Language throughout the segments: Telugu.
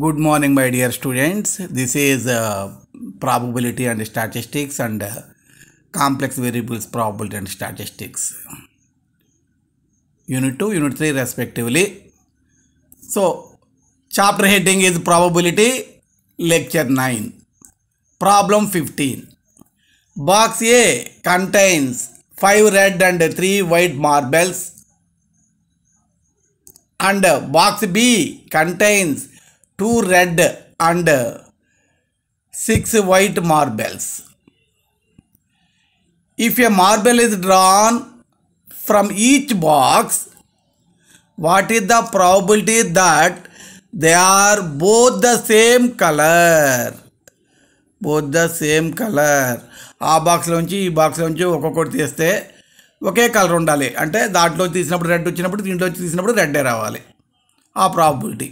Good morning, my dear students. This is uh, probability and statistics and uh, complex variables probability and statistics. Unit 2, Unit 3 respectively. So, chapter heading is probability, lecture 9. Problem 15. Box A contains 5 red and 3 white marbles and uh, box B contains two red and six white marbles if a marble is drawn from each box what is the probability that they are both the same colour both the same colour ఆ బాక్స్లోంచి ఈ బాక్స్లోంచి ఒక్కొక్కటి తీస్తే ఒకే కలర్ ఉండాలి అంటే దాంట్లో తీసినప్పుడు రెడ్ వచ్చినప్పుడు దీంట్లో తీసినప్పుడు రెడ్డే రావాలి ఆ ప్రాబిలిటీ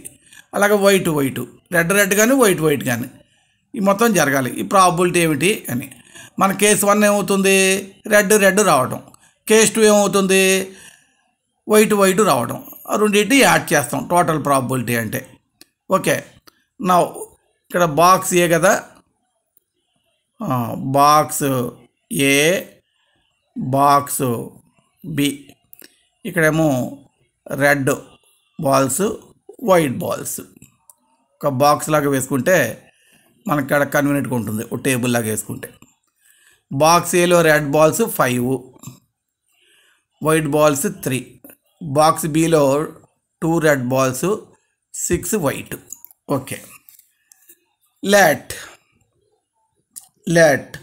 అలాగే వైట్ వైట్ రెడ్ రెడ్ కానీ వైట్ వైట్ కానీ ఈ మొత్తం జరగాలి ఈ ప్రాబిలిటీ ఏమిటి అని మన కేసు వన్ ఏమవుతుంది రెడ్ రెడ్ రావడం కేస్ టూ ఏమవుతుంది వైట్ వైట్ రావడం రెండింటి యాడ్ చేస్తాం టోటల్ ప్రాబిలిటీ అంటే ఓకే నా ఇక్కడ బాక్స్ ఏ కదా బాక్స్ ఏ బాక్స్ బి ఇక్కడేమో రెడ్ బాల్స్ వైట్ బాల్స్ ఒక బాక్స్ లాగా వేసుకుంటే మనకి అక్కడ కన్వీనియంట్గా ఉంటుంది ఒక టేబుల్ లాగా వేసుకుంటే బాక్స్ ఏలో red balls five white balls three box బిలో two red balls six white okay let let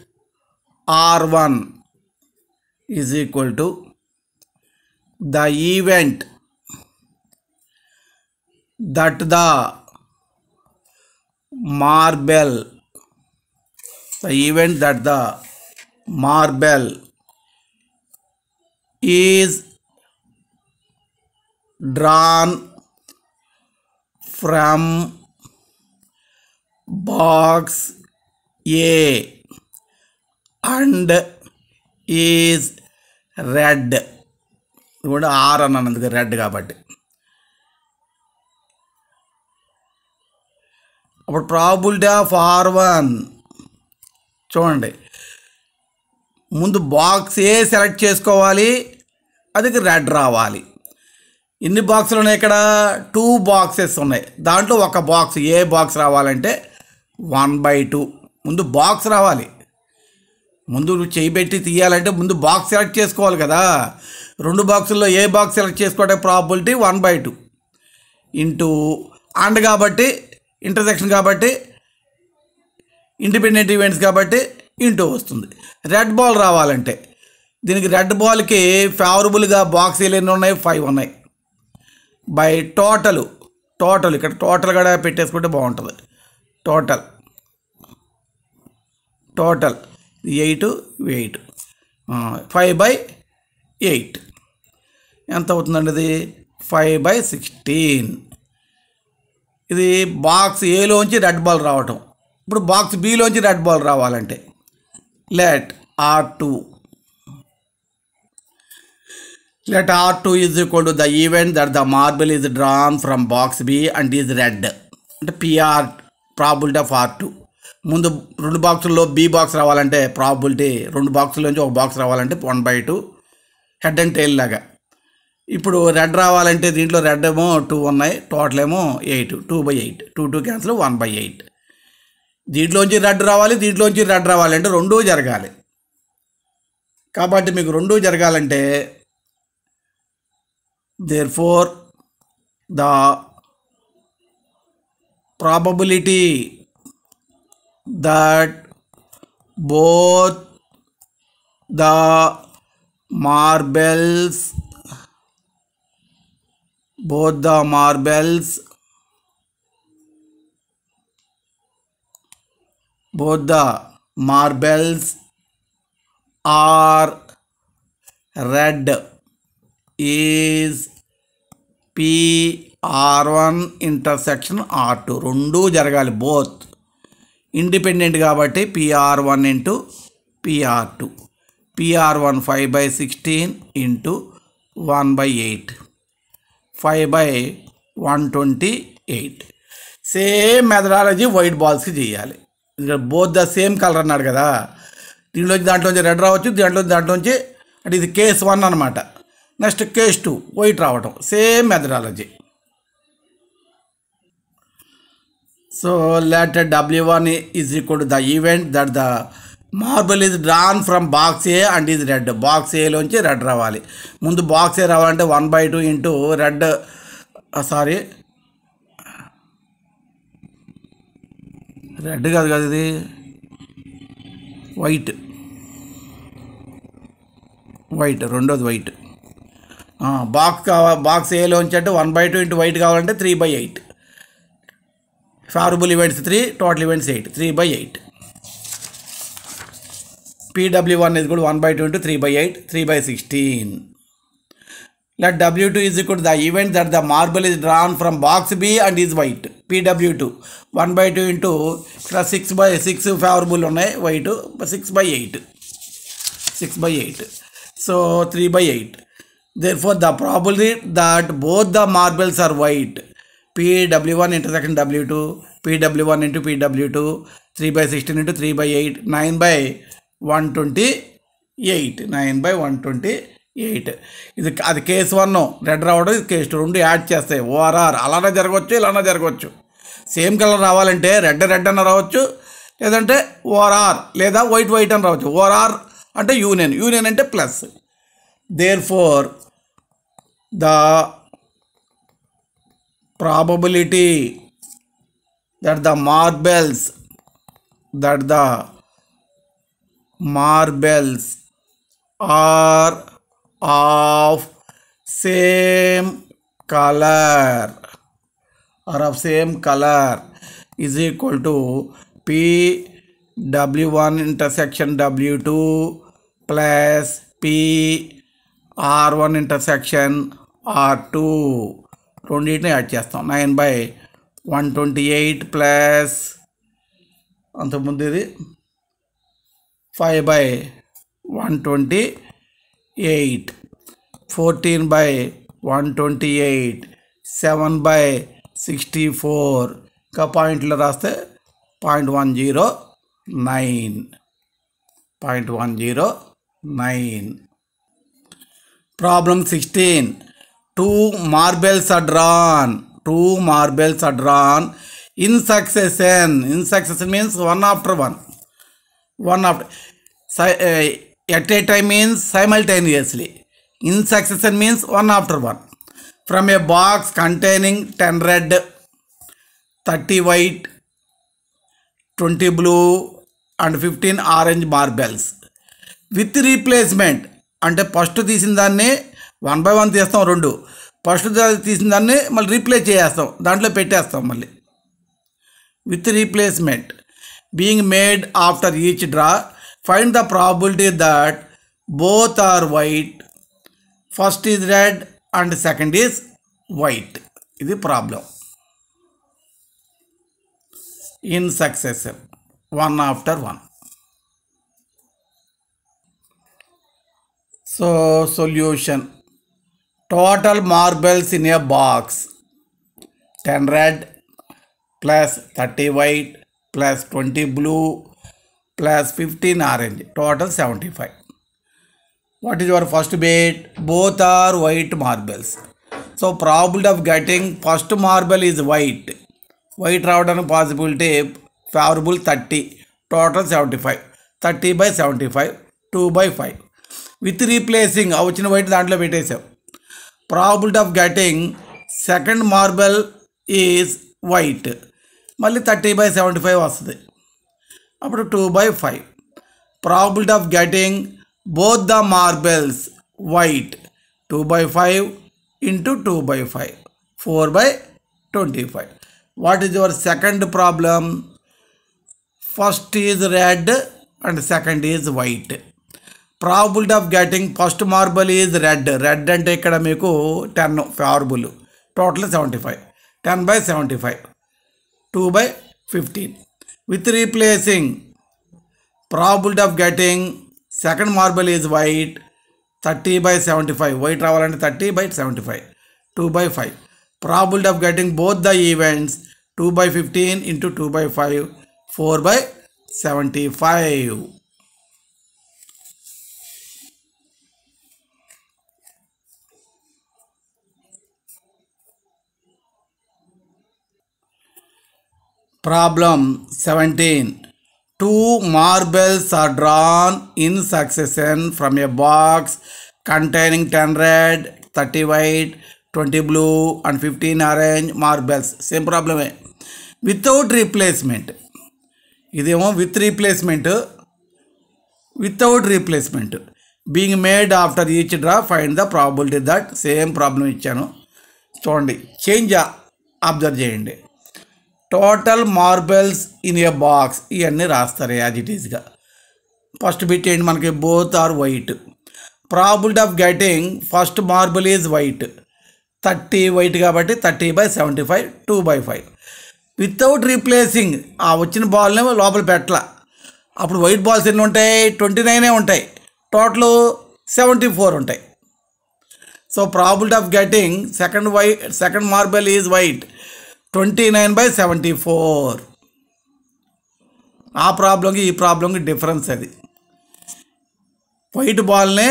R one is equal to the event that the marble the event that the marble is drawn from box A and is red ఇప్పుడు ఆర్ అన్నాను అందుకు రెడ్ కాబట్టి అప్పుడు ప్రాబుల్టీ ఆఫ్ ఆర్ వన్ చూడండి ముందు బాక్స్ ఏ సెలెక్ట్ చేసుకోవాలి అది రెడ్ రావాలి ఎన్ని బాక్సులు ఉన్నాయి ఇక్కడ టూ బాక్సెస్ ఉన్నాయి దాంట్లో ఒక బాక్స్ ఏ బాక్స్ రావాలంటే వన్ బై టూ ముందు బాక్స్ రావాలి ముందు నువ్వు చేయిబెట్టి తీయాలంటే ముందు బాక్స్ సెలెక్ట్ చేసుకోవాలి కదా రెండు బాక్సుల్లో ఏ బాక్స్ సెలెక్ట్ చేసుకోవడానికి probability one by two into and కాబట్టి ఇంటర్సెక్షన్ కాబట్టి ఇండిపెండెంట్ ఈవెంట్స్ కాబట్టి ఇంటూ వస్తుంది రెడ్ బాల్ రావాలంటే దీనికి రెడ్ బాల్కి ఫేవరబుల్గా బాక్సీలు ఎన్ని ఉన్నాయి ఫైవ్ ఉన్నాయి బై టోటల్ టోటల్ ఇక్కడ టోటల్ కూడా పెట్టేసుకుంటే బాగుంటుంది total total eight eight five by eight ఎంత అవుతుందండి ఇది ఫైవ్ బై సిక్స్టీన్ ఇది బాక్స్ ఏలోంచి రెడ్ బాల్ రావటం ఇప్పుడు బాక్స్ బిలోంచి రెడ్ బాల్ రావాలంటే let R two let R two is equal to the event that the marble is drawn from box B and is red అంటే P R probability of R two ముందు రెండు బాక్సుల్లో బి బాక్స్ రావాలంటే ప్రాబిలిటీ రెండు నుంచి ఒక బాక్స్ రావాలంటే one by two head and tail లాగా ఇప్పుడు రెడ్ రావాలంటే దీంట్లో రెడ్ ఏమో టూ ఉన్నాయి టోటల్ ఏమో eight two by eight two two cancel one by eight దీంట్లోంచి రెడ్ రావాలి దీంట్లోంచి రెడ్ రావాలి అంటే రెండూ జరగాలి కాబట్టి మీకు రెండూ జరగాలంటే therefore the probability that both the marbles both the marbles both the marbles are red is P R1 intersection R two రెండూ జరగాలి బోత్ ఇండిపెండెంట్ కాబట్టి P R one into P R two P R one five by sixteen into one by eight five by one twenty eight same methodology white బాల్స్కి చేయాలి ఎందుకంటే బోత్ ద సేమ్ కలర్ అన్నాడు కదా దాంట్లో దాంట్లోంచి రెడ్ రావచ్చు దాంట్లో దాంట్లోంచి అంటే ఇది కేస్ వన్ అనమాట నెక్స్ట్ కేస్ టూ వైట్ రావటం same methodology so let W one is equal to the event that the marble ఇది drawn from box A and ఇది రెడ్ బాక్స్ ఏలోంచి రెడ్ రావాలి ముందు బాక్స్ ఏ రావాలంటే one by two into red sorry red కాదు కదా ఇది వైట్ వైట్ రెండోది వైట్ బాక్స్ కావా బాక్స్ ఏలోంచి అంటే one by two into white కావాలంటే three by eight favourable events three total events eight three by eight P W one ఇది good one by two into three by eight three by sixteen let W2 is equal to the event that the marble is drawn from box B and is white. PW2 1 by 2 into ఇక్కడ సిక్స్ బై సిక్స్ ఫేవరబుల్ ఉన్నాయి white six by eight six by eight so three by eight therefore the probability that both the marbles are white P W one intersection W two P W one into P W two three by sixteen into three by eight nine by one twenty eight nine by one twenty eight ఇది అది కేసు వన్ రెడ్ రావడం ఇది కేసు టూ రెండు యాడ్ చేస్తాయి ఓఆర్ఆర్ అలానే జరగవచ్చు ఇలానే జరగవచ్చు సేమ్ కలర్ రావాలంటే రెడ్ రెడ్ అన్న రావచ్చు లేదంటే ఓఆర్ఆర్ లేదా వైట్ వైట్ అని రావచ్చు ఓఆర్ఆర్ అంటే యూనియన్ యూనియన్ అంటే plus therefore the probability that the marbles that the marbles are of same color are of same color is equal to P W1 intersection W2 plus P R1 intersection R2 రెండింటిని యాడ్ చేస్తాం nine by one twenty eight plus అంతకుముందు ఇది 5 by 128 14 by 128 7 by 64 का पॉइंट रास्ते point one zero nine one zero nine problem sixteen two marbles are drawn two marbles are drawn in succession in succession means one after one one of at a time means simultaneously in succession means one after one from a box containing ten red thirty white twenty blue and fifteen orange marbles with replacement అంటే ఫస్ట్ తీసిన దాన్ని వన్ బై వన్ తీస్తాం రెండు ఫస్ట్ తీసిన దాన్ని మళ్ళీ రీప్లేస్ చేస్తాం దాంట్లో పెట్టేస్తాం మళ్ళీ with replacement being made after each draw, find the probability that both are white. First is red and second is white. Is the problem. In successive one after one. So, solution. Total marbles in a box. 10 red plus 30 white plus 20 blue plus 15 orange total 75 what is your first bet? both are white marbles so probability of getting first marble is white white రావడానికి possibility favorable 30 total 75 30 by 75 2 by 5 with replacing వచ్చిన white దాంట్లో పెట్టేసాం probability of getting second marble is white మళ్ళీ థర్టీ బై సెవెంటీ ఫైవ్ వస్తుంది అప్పుడు two by five probability of getting both the marbles white two by five into two by five four by twenty five what is your second problem first is red and second is white probability of getting first marble is red red అంటే ఇక్కడ మీకు ten favourable total seventy five ten by seventy five 2 by 15 with replacing probability of getting second marble is white 30 by 75 white travel and 30 by 75 2 by 5 probability of getting both the events 2 by 15 into 2 by 5 4 by 75 problem seventeen two marbles are drawn in succession from a box containing ten red thirty white twenty blue and fifteen orange marbles same ప్రాబ్లమే వితౌట్ రీప్లేస్మెంట్ ఇదేమో with replacement without replacement being made after each draw find the probability that same problem ఇచ్చాను చూడండి చేంజ్ అబ్జర్వ్ చేయండి total marbles in a box ఇవన్నీ రాస్తారు యాజ్ ఇట్ ఈస్గా ఫస్ట్ బిట్ ఏంటి మనకి both are white probability of getting first marble is white thirty white కాబట్టి thirty by seventy five two by five without replacing ఆ వచ్చిన బాల్నే లోపల పెట్టాల అప్పుడు వైట్ బాల్స్ ఎన్ని ఉంటాయి ట్వంటీ నైనే ఉంటాయి టోటల్ సెవెంటీ ఫోర్ ఉంటాయి so probability of getting second white second marble is white twenty nine by seventy four ఆ ప్రాబ్లంకి ఈ ప్రాబ్లంకి డిఫరెన్స్ అది వైట్ బాల్నే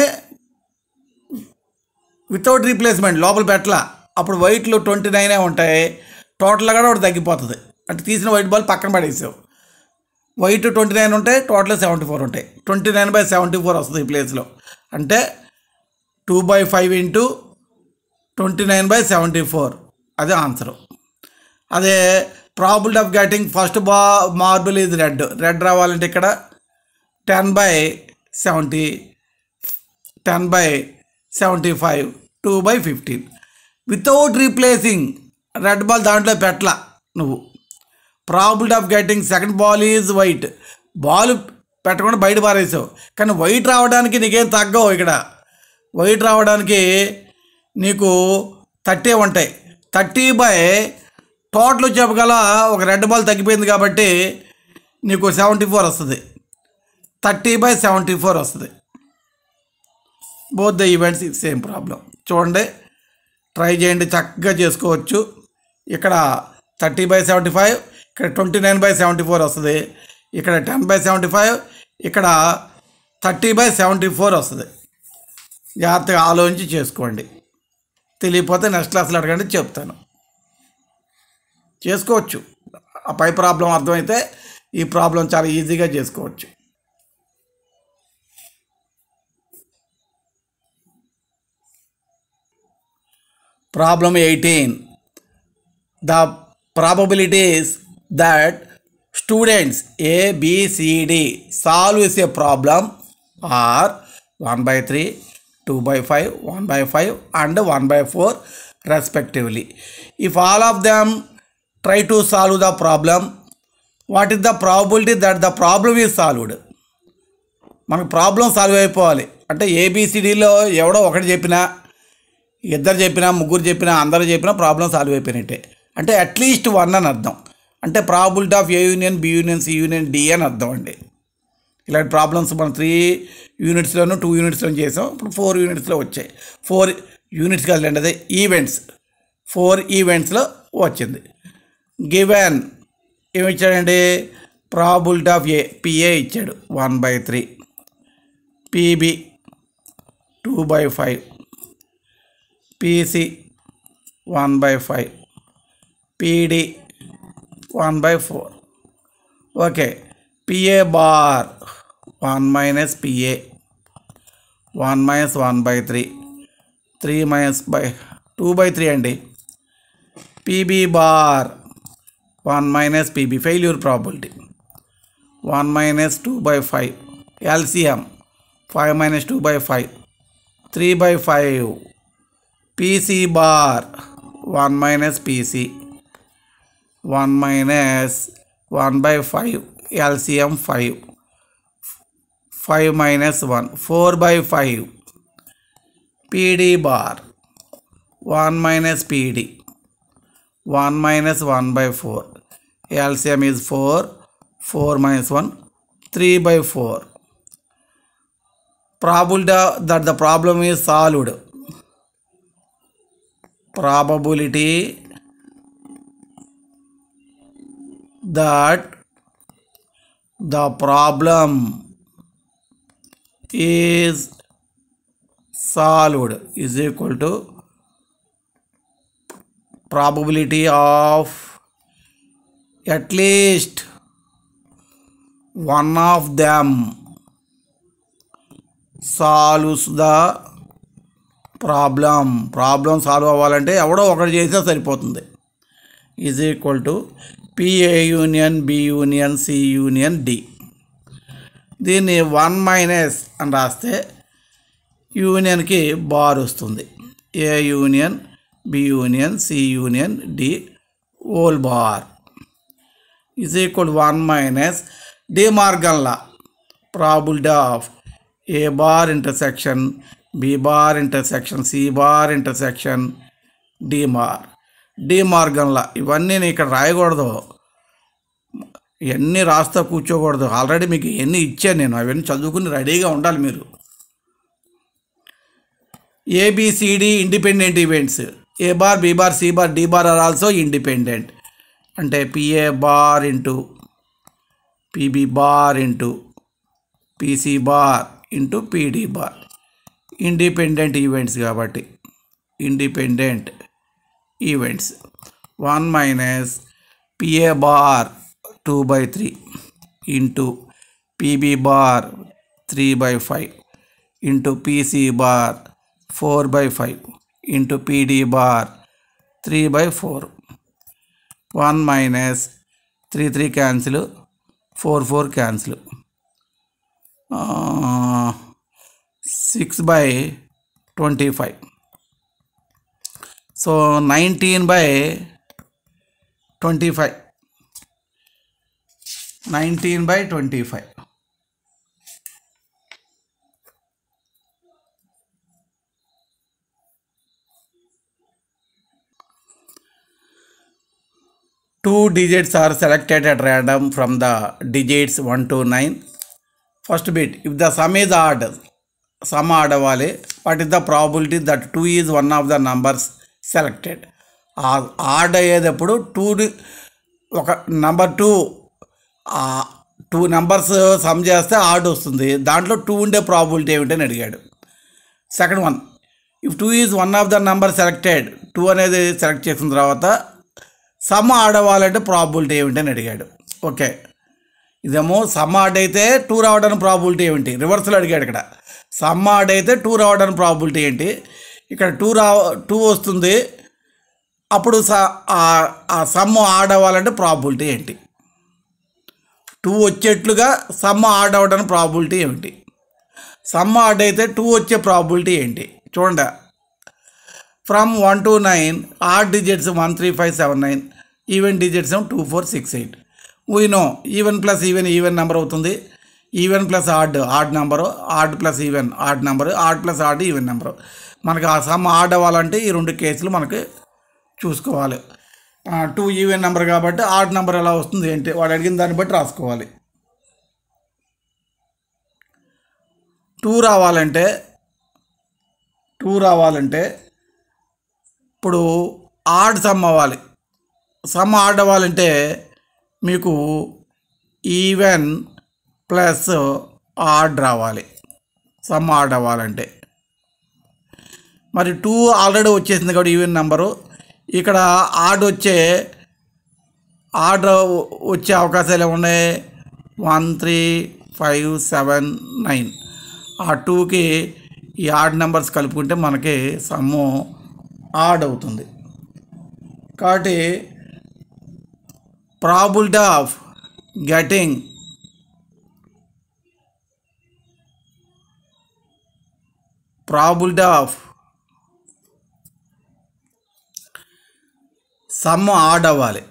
వితౌట్ రీప్లేస్మెంట్ లోపల పెట్టల అప్పుడు వైట్లు ట్వంటీ నైనే ఉంటాయి టోటల్ కూడా ఒకటి తగ్గిపోతుంది అంటే తీసిన వైట్ బాల్ పక్కన పడేసావు వైట్ ట్వంటీ నైన్ ఉంటాయి టోటల్ సెవెంటీ ఫోర్ ఉంటాయి twenty nine by seventy four వస్తుంది ఈ ప్లేస్లో అంటే two by five into twenty nine by seventy four అదే ఆన్సరు అదే ప్రాబిలిటీ ఆఫ్ గెటింగ్ ఫస్ట్ బా మార్బుల్ ఇది రెడ్ రెడ్ రావాలంటే ఇక్కడ ten by seventy ten by seventy five two by fifteen without replacing red ball దాంట్లో పెట్టలా నువ్వు probability of getting second ball is white ball పెట్టకుండా బయట పారేసావు కానీ వైట్ రావడానికి నీకేం తగ్గవు ఇక్కడ వైట్ రావడానికి నీకు థర్టీ ఉంటాయి థర్టీ బై టోటల్ చెప్పగల ఒక రెడ్ బాల్ తగ్గిపోయింది కాబట్టి నీకు సెవెంటీ ఫోర్ వస్తుంది థర్టీ బై సెవెంటీ ఫోర్ వస్తుంది both the events same problem చూడండి ట్రై చేయండి చక్కగా చేసుకోవచ్చు ఇక్కడ థర్టీ బై సెవెంటీ ఫైవ్ ఇక్కడ twenty nine by seventy four వస్తుంది ఇక్కడ టెన్ బై సెవెంటీ ఫైవ్ ఇక్కడ థర్టీ బై సెవెంటీ ఫోర్ వస్తుంది జాగ్రత్తగా ఆలోచించి చేసుకోండి తెలియకపోతే నెక్స్ట్ క్లాస్లో అడగండి చెప్తాను చేసుకోవచ్చు ఆ పై ప్రాబ్లం అర్థమైతే ఈ ప్రాబ్లం చాలా ఈజీగా చేసుకోవచ్చు problem eighteen the probabilities that students A B C D solve చేసే a problem are one by three two by five one by five and one by four respectively if all of them try to solve the problem what is the probability that the problem is solved మనకు ప్రాబ్లం సాల్వ్ అయిపోవాలి అంటే ఏబిసిడిలో ఎవడో ఒకటి చెప్పినా ఇద్దరు చెప్పినా ముగ్గురు చెప్పినా అందరు చెప్పినా ప్రాబ్లం సాల్వ్ అయిపోయినట్టే అంటే అట్లీస్ట్ వన్ అని అర్థం అంటే probability of A union B union C union D అని అర్థం అండి ఇలాంటి ప్రాబ్లమ్స్ మనం త్రీ యూనిట్స్లోను టూ యూనిట్స్లో చేసాం ఇప్పుడు ఫోర్ యూనిట్స్లో వచ్చాయి ఫోర్ యూనిట్స్ కదండి అదే ఈవెంట్స్ ఫోర్ ఈవెంట్స్లో వచ్చింది given ఇచ్చాడండి ప్రాబిలిటీ ఆఫ్ ఏ పిఏ ఇచ్చాడు one by three P B two by five P C one by five P D one by four okay P A bar one minus P A one minus one by three three minus by two by three అండి P B bar 1 minus PB failure probability. 1 minus 2 by 5 LCM 5 minus 2 by 5 3 by 5 PC bar 1 minus PC 1 minus 1 by 5 LCM 5 5 minus 1 4 by 5 PD bar 1 minus PD 1 minus 1 by 4 LCM is 4, 4 minus 1, 3 by 4. Probability that the problem is solved. Probability that the problem is solved is equal to probability of at least one of them solves the problem problem solve అవ్వాలంటే ఎవడో ఒకటి చేసినా సరిపోతుంది is equal to P A union B union C union D దీన్ని వన్ మైనస్ అని రాస్తే యూనియన్కి బార్ వస్తుంది A union B union C union D whole bar is equal one 1 D De Morgan law. Probability of A bar intersection, intersection bar bar intersection డి మార్ డి మార్గం ఇవన్నీ నేను ఇక్కడ రాయకూడదు ఇవన్నీ రాస్తా కూర్చోకూడదు ఆల్రెడీ మీకు ఇవన్నీ ఇచ్చాను నేను అవన్నీ చదువుకుని రెడీగా ఉండాలి మీరు A B C D independent events A bar B bar C bar D bar are also independent అంటే P A bar into P B bar into P C bar into P D bar independent events కాబట్టి independent events one minus P A bar two by three into P B bar three by five into P C bar four by five into P D bar three by four one minus three three cancel four four cancel six by twenty five so nineteen by twenty five nineteen by twenty five two digits are selected at random from the digits one to nine first bit if the sum is odd sum ఆడవాలి what is the probability that two is one of the numbers selected odd అయ్యేటప్పుడు టూ ఒక number two two numbers sum చేస్తే ఆడ్ వస్తుంది దాంట్లో టూ ఉండే ప్రాబిలిటీ ఏమిటని అడిగాడు second one if two is one of the number selected two అనేది సెలెక్ట్ చేసిన తర్వాత సమ ఆడవాలంటే ప్రాబిలిటీ అని అడిగాడు ఓకే ఇదేమో సమ్ ఆడైతే టూ రావడానికి ప్రాబిలిటీ ఏమిటి రివర్స్లో అడిగాడు ఇక్కడ సమ్ ఆడైతే టూ రావడానికి ప్రాబిలిటీ ఏంటి ఇక్కడ టూ రా టూ వస్తుంది అప్పుడు స ఆ సమ్ ఆడవాలంటే ప్రాబిలిటీ ఏంటి టూ వచ్చేట్లుగా సమ్ ఆడవడానికి అవ్వడానికి ప్రాబిలిటీ ఏమిటి సమ్ ఆడ్ అయితే టూ వచ్చే ప్రాబిలిటీ ఏంటి చూడండి from one to nine are digits one three five seven nine even digits ఏమో two four six eight we know even plus even even number అవుతుంది even plus odd odd number odd plus even odd number odd plus odd even number మనకి ఆ సమ్ ఆడ్ అవ్వాలంటే ఈ రెండు కేసులు మనకి చూసుకోవాలి టూ ఈవెన్ నెంబర్ కాబట్టి ఆడ్ నెంబర్ ఎలా వస్తుంది ఏంటి వాడు అడిగిన దాన్ని బట్టి రాసుకోవాలి టూ రావాలంటే టూ రావాలంటే ఇప్పుడు ఆడ్ సమ్ అవ్వాలి సమ్ ఆడవాలంటే మీకు ఈవెన్ ప్లస్ ఆడ్ రావాలి సమ్ ఆడ్ అవ్వాలంటే మరి టూ ఆల్రెడీ వచ్చేసింది కాబట్టి ఈవెన్ నెంబరు ఇక్కడ ఆడ్ వచ్చే ఆర్డర్ వచ్చే అవకాశాలు ఏమున్నాయి one three five seven nine ఆ టూకి ఈ ఆడ్ నెంబర్స్ కలుపుకుంటే మనకి సమ్ము ఆడ్ అవుతుంది కాబట్టి probability of getting probability of sum odd అవ్వాలి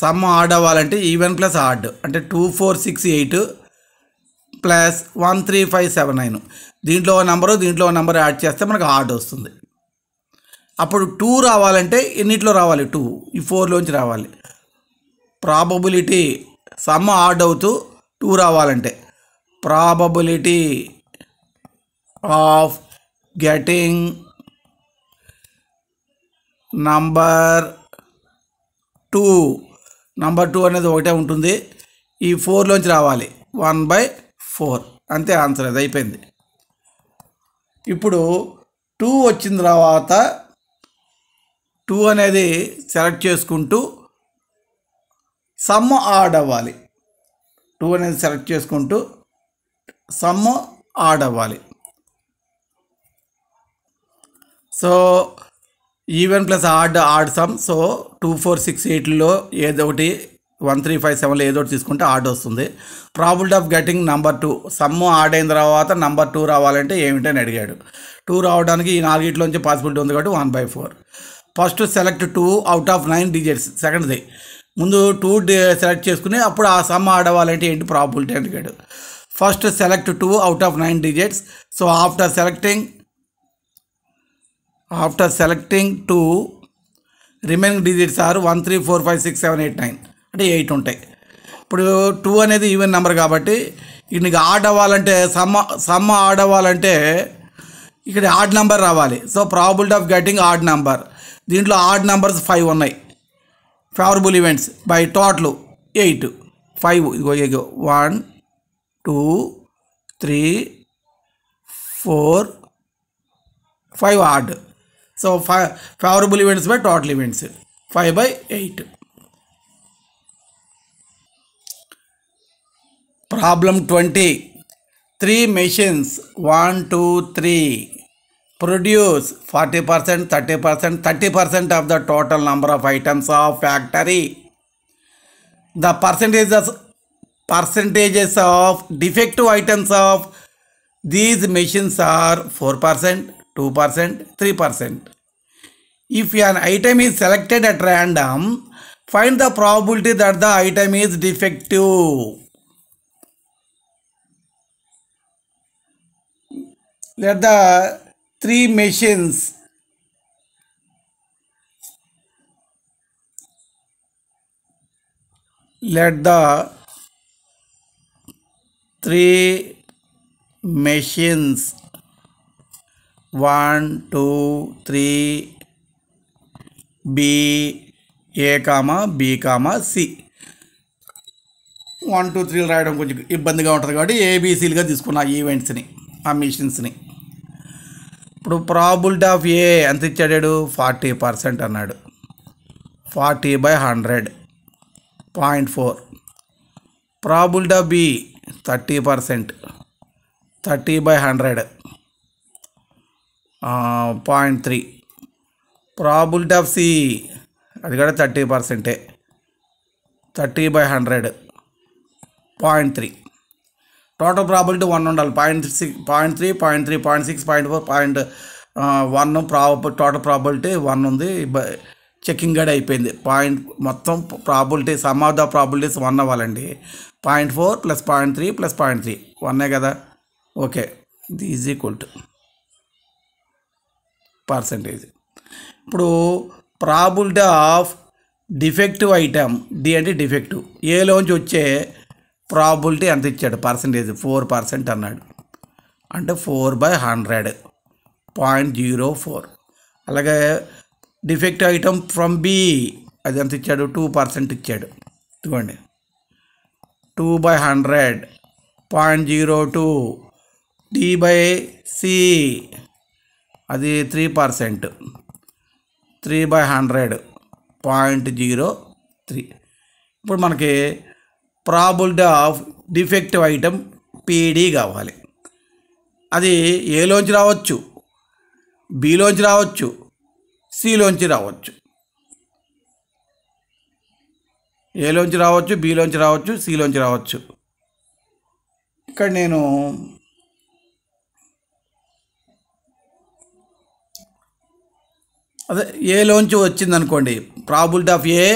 సమ్ ఆడ్ అవ్వాలంటే ఈవెన్ ప్లస్ ఆడ్ అంటే two four six eight plus one three five seven nine దీంట్లో నెంబరు దీంట్లో నెంబర్ యాడ్ చేస్తే మనకు ఆడ్ వస్తుంది అప్పుడు టూ రావాలంటే ఎన్నిట్లో రావాలి టూ ఈ ఫోర్లోంచి రావాలి ప్రాబబిలిటీ సమ్ ఆడ్ అవుతూ టూ రావాలంటే probability of getting number two number two అనేది ఒకటే ఉంటుంది ఈ ఫోర్లోంచి రావాలి వన్ బై ఫోర్ అంతే ఆన్సర్ అది అయిపోయింది ఇప్పుడు టూ వచ్చిన తర్వాత టూ అనేది సెలెక్ట్ చేసుకుంటూ సమ్ ఆడ్ అవ్వాలి టూ అనేది సెలెక్ట్ చేసుకుంటూ సమ్ ఆడ్ అవ్వాలి so even plus odd odd sum so two four six ఎయిట్లో ఏదో ఒకటి వన్ త్రీ ఫైవ్ సెవెన్లో ఏదో ఒకటి తీసుకుంటే ఆడ్ వస్తుంది probability of getting number two sum odd అయిన తర్వాత నంబర్ టూ రావాలంటే ఏమిటని అడిగాడు టూ రావడానికి ఈ నాలుగిట్లోంచి పాసిబిలిటీ ఉంది కాబట్టి one by four first select two out of nine digits సెకండ్ది ముందు టూ సెలెక్ట్ చేసుకుని అప్పుడు ఆ సమ్ ఆడవాలంటే ఏంటి ప్రాబిలిటీ అడిగాడు first select two out of nine digits so after selecting after selecting two remaining digits are one three four five six seven eight nine అంటే ఎయిట్ ఉంటాయి ఇప్పుడు టూ అనేది ఈవెన్ నెంబర్ కాబట్టి ఇక నీకు ఆడవాలంటే సమ్మ సమ్మ ఆడవాలంటే ఇక్కడ ఆడ్ నెంబర్ రావాలి so probability of getting odd number దీంట్లో ఆడ్ నెంబర్స్ ఫైవ్ ఉన్నాయి favourable events by total eight five ఇదిగో ఇదిగో one two three four five odd so five favourable events by total events five by eight problem twenty three machines one two three produce 40%, 30%, 30% of the total number of items of factory. The percentages, percentages of defective items of these machines are 4%, 2%, 3%. If an item is selected at random, find the probability that the item is defective. Let the three machines let the three machines one two three be A comma B comma C one two త్రీలు రాయడం కొంచెం ఇబ్బందిగా ఉంటుంది కాబట్టి ఏబీసీలుగా తీసుకున్న ఈవెంట్స్ని ఆ మిషన్స్ని ఇప్పుడు ప్రాబిలిటీ ఆఫ్ ఏ ఎంత ఇచ్చాడాడు ఫార్టీ పర్సెంట్ అన్నాడు forty by hundred point four probability of B thirty percent thirty by hundred point three probability of C అది కూడా థర్టీ పర్సెంటే thirty by hundred point three total probability one ఉండాలి point six point three point three point six point four point one ప్రాబ టోటల్ ప్రాబిలిటీ వన్ ఉంది చెక్కింగ్ గడి అయిపోయింది పాయింట్ మొత్తం probability sum of the probabilities one అవ్వాలండి point four plus point three plus point three వన్నే కదా ఓకే ఇది ఈజ్ ఈక్వల్ టు పర్సంటేజ్ ఇప్పుడు probability of defective item D అంటే డిఫెక్టివ్ ఏలోంచి వచ్చే ప్రాబిలిటీ ఎంత ఇచ్చాడు పర్సంటేజ్ ఫోర్ పర్సెంట్ అన్నాడు అంటే four by hundred point zero four అలాగే డిఫెక్ట్ ఐటమ్ ఫ్రమ్ బి అది ఎంత ఇచ్చాడు టూ పర్సెంట్ ఇచ్చాడు చూడండి two by hundred point zero two D by C అది three percent three by hundred point zero three ఇప్పుడు మనకి ప్రాబుల్డ్ ఆఫ్ డిఫెక్టివ్ ఐటమ్ పీడీ కావాలి అది ఏలోంచి రావచ్చు బీలోంచి రావచ్చు సిలోంచి రావచ్చు ఏలోంచి రావచ్చు బీలోంచి రావచ్చు సిలోంచి రావచ్చు ఇక్కడ నేను అదే ఏలోంచి వచ్చిందనుకోండి ప్రాబుల్డ్ ఆఫ్ ఏ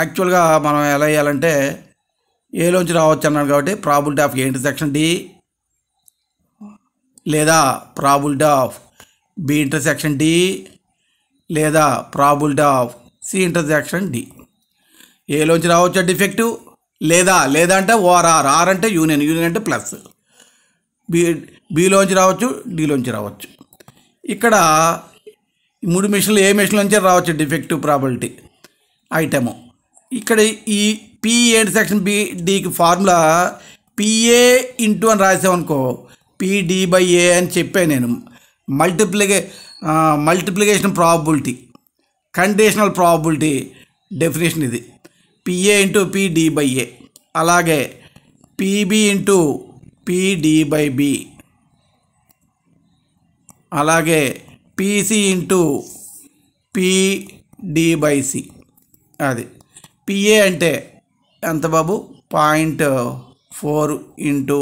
యాక్చువల్గా మనం ఎలా వేయాలంటే ఏలోంచి రావచ్చు అన్నాడు కాబట్టి ప్రాబిలిటీ ఆఫ్ ఇంటర్సెక్షన్ డి లేదా probability of B intersection D లేదా probability of C intersection D ఏలోంచి రావచ్చు డిఫెక్టివ్ లేదా లేదా అంటే ఓఆర్ఆర్ ఆర్ ఆర్ అంటే యూనియన్ యూనియన్ అంటే ప్లస్ బి బిలోంచి రావచ్చు డిలోంచి రావచ్చు ఇక్కడ మూడు మిషన్లు ఏ మిషన్లోంచి రావచ్చు డిఫెక్టివ్ ప్రాబిలిటీ ఐటెము ఇక్కడ ఈ పిఏ సెక్షన్ బి డికి ఫార్ములా పిఏ ఇంటూ అని రాసామనుకో పిడి బై ఏ అని చెప్పాను నేను మల్టిప్లికే multiplication probability conditional probability definition ఇది P A into P D by A అలాగే P B into P D by B అలాగే P C into P D by C అది పిఏ అంటే ఎంత బాబు point four into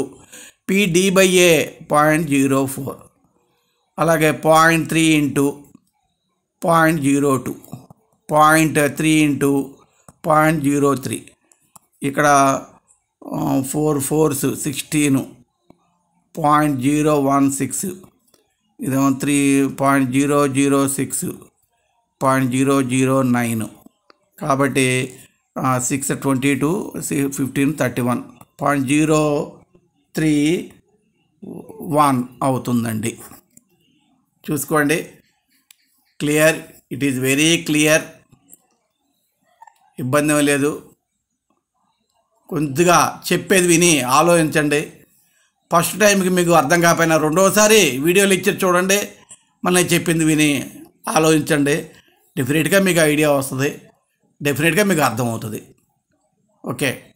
P D by A point zero four అలాగే point three into point zero two point three into point zero three ఇక్కడ four fours sixteen point zero one six ఇదేమో three point zero zero six point zero zero nine కాబట్టి six twenty two fifteen thirty one point zero three one అవుతుందండి చూసుకోండి clear it is very clear ఇబ్బంది లేదు కొద్దిగా చెప్పేది విని ఆలోచించండి ఫస్ట్ టైంకి మీకు అర్థం కాకపోయినా రెండోసారి వీడియో లెక్చర్ చూడండి మన చెప్పింది విని ఆలోచించండి డెఫినెట్గా మీకు ఐడియా వస్తుంది डेफिनेट अर्थम होके